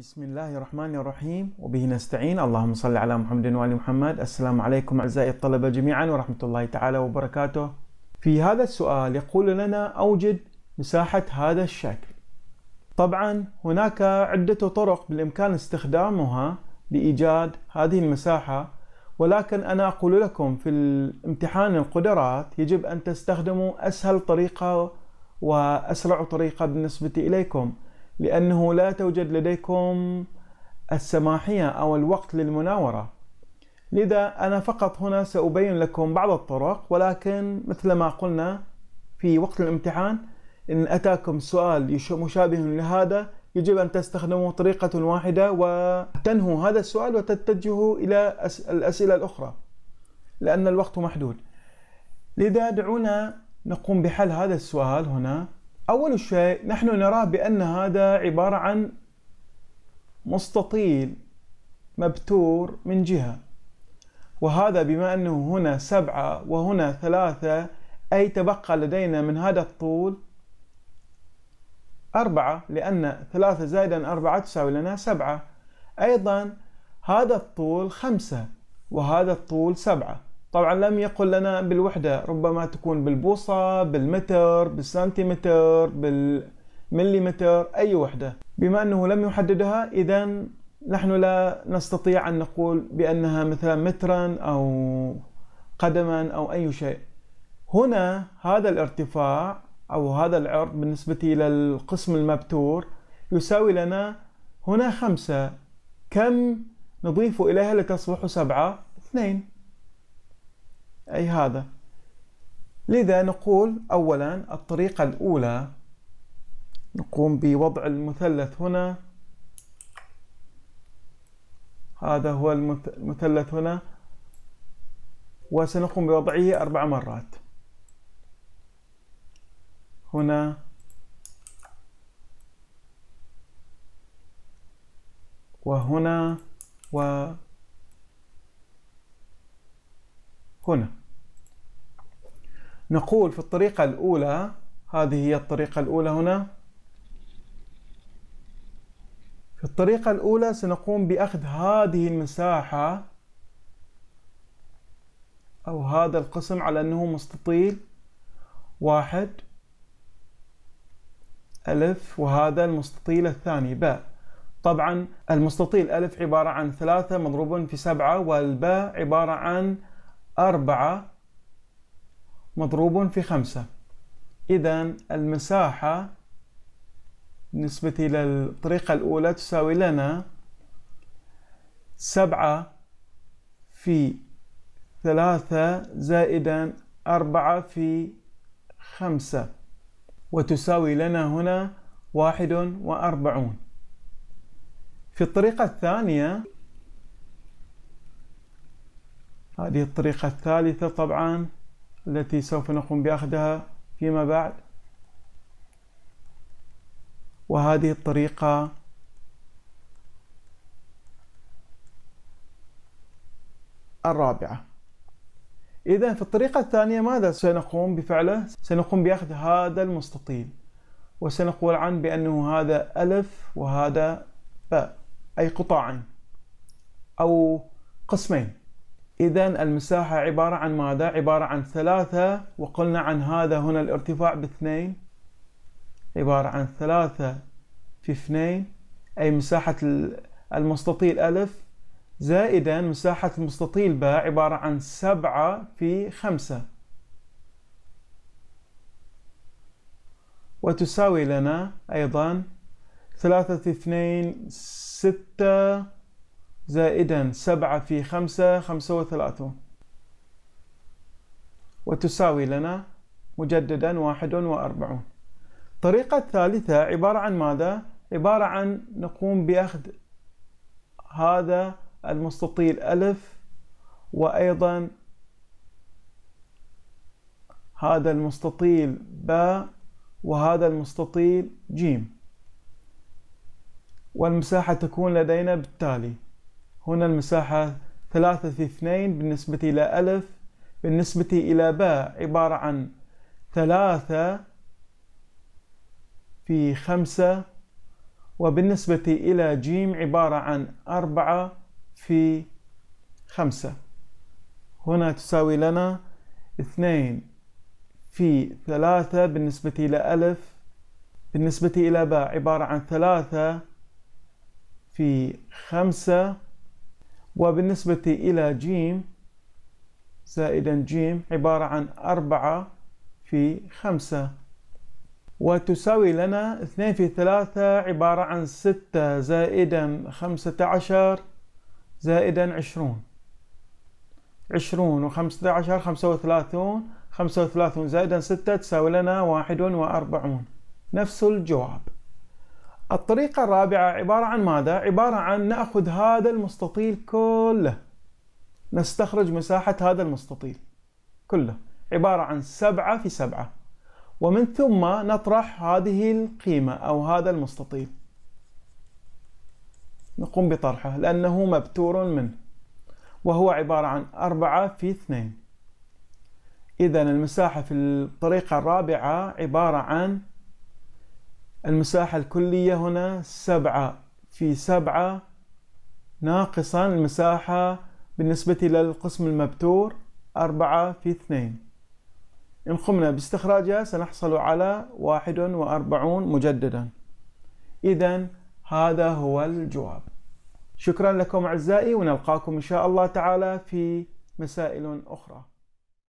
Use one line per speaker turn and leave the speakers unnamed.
بسم الله الرحمن الرحيم وبه نستعين اللهم صل على محمد وآل محمد السلام عليكم أعزائي الطلبة جميعا ورحمة الله تعالى وبركاته في هذا السؤال يقول لنا أوجد مساحة هذا الشكل طبعا هناك عدة طرق بالإمكان استخدامها لإيجاد هذه المساحة ولكن أنا أقول لكم في الامتحان القدرات يجب أن تستخدموا أسهل طريقة وأسرع طريقة بالنسبة إليكم لأنه لا توجد لديكم السماحية أو الوقت للمناورة لذا أنا فقط هنا سأبين لكم بعض الطرق ولكن مثل ما قلنا في وقت الامتحان إن أتاكم سؤال مشابه لهذا يجب أن تستخدموا طريقة واحدة وتنهوا هذا السؤال وتتجهوا إلى الأسئلة الأخرى لأن الوقت محدود لذا دعونا نقوم بحل هذا السؤال هنا أول شيء نحن نراه بأن هذا عبارة عن مستطيل مبتور من جهة وهذا بما أنه هنا سبعة وهنا ثلاثة أي تبقى لدينا من هذا الطول أربعة لأن ثلاثة زائدا أربعة تساوي لنا سبعة أيضا هذا الطول خمسة وهذا الطول سبعة طبعا لم يقل لنا بالوحدة ربما تكون بالبوصة بالمتر بالسنتيمتر بالمليمتر أي وحدة بما أنه لم يحددها إذا نحن لا نستطيع أن نقول بأنها مثلا مترا أو قدما أو أي شيء هنا هذا الارتفاع أو هذا العرض بالنسبة إلى القسم المبتور يساوي لنا هنا خمسة كم نضيف إليها لتصبح سبعة اثنين أي هذا لذا نقول أولا الطريقة الأولى نقوم بوضع المثلث هنا هذا هو المثلث هنا وسنقوم بوضعه أربع مرات هنا وهنا وهنا نقول في الطريقة الأولى هذه هي الطريقة الأولى هنا في الطريقة الأولى سنقوم بأخذ هذه المساحة أو هذا القسم على أنه مستطيل واحد ألف وهذا المستطيل الثاني باء طبعا المستطيل ألف عبارة عن ثلاثة مضروب في سبعة والباء عبارة عن أربعة مضروب في خمسة إذا المساحة بالنسبة إلى الطريقة الأولى تساوي لنا سبعة في ثلاثة زائدا أربعة في خمسة وتساوي لنا هنا واحد وأربعون في الطريقة الثانية هذه الطريقة الثالثة طبعا التي سوف نقوم بأخذها فيما بعد وهذه الطريقة الرابعة إذا في الطريقة الثانية ماذا سنقوم بفعله؟ سنقوم بأخذ هذا المستطيل وسنقول عنه بأنه هذا ألف وهذا باء أي قطاعين أو قسمين إذا المساحة عبارة عن ماذا؟ عبارة عن ثلاثة وقلنا عن هذا هنا الارتفاع باثنين عبارة عن ثلاثة في اثنين أي مساحة المستطيل ألف زائدا مساحة المستطيل باء عبارة عن سبعة في خمسة وتساوي لنا أيضا ثلاثة في اثنين ستة زائدا سبعة في خمسة خمسة وثلاثون وتساوي لنا مجددا واحد وأربعون الطريقة الثالثة عبارة عن ماذا؟ عبارة عن نقوم بأخذ هذا المستطيل ألف وأيضا هذا المستطيل باء وهذا المستطيل جيم والمساحة تكون لدينا بالتالي هنا المساحة ثلاثة في اثنين بالنسبة إلى ألف بالنسبة إلى باء عبارة عن ثلاثة في خمسة وبالنسبة إلى جيم عبارة عن أربعة في خمسة هنا تساوي لنا اثنين في ثلاثة بالنسبة إلى ألف بالنسبة إلى باء عبارة عن ثلاثة في خمسة وبالنسبة إلى جيم زائدا جيم عبارة عن أربعة في خمسة وتساوي لنا اثنين في ثلاثة عبارة عن ستة زائدا خمسة عشر زائدا عشرون عشرون وخمسة عشر خمسة وثلاثون خمسة وثلاثون زائدا ستة تساوي لنا واحد وأربعون نفس الجواب الطريقة الرابعة عبارة عن ماذا؟ عبارة عن نأخذ هذا المستطيل كله نستخرج مساحة هذا المستطيل كله عبارة عن سبعة في سبعة ومن ثم نطرح هذه القيمة أو هذا المستطيل نقوم بطرحه لأنه مبتور منه وهو عبارة عن أربعة في اثنين إذا المساحة في الطريقة الرابعة عبارة عن المساحة الكلية هنا سبعة في سبعة ناقصا المساحة بالنسبة للقسم المبتور أربعة في اثنين إن قمنا باستخراجها سنحصل على واحد وأربعون مجددا إذا هذا هو الجواب شكرا لكم أعزائي ونلقاكم إن شاء الله تعالى في مسائل أخرى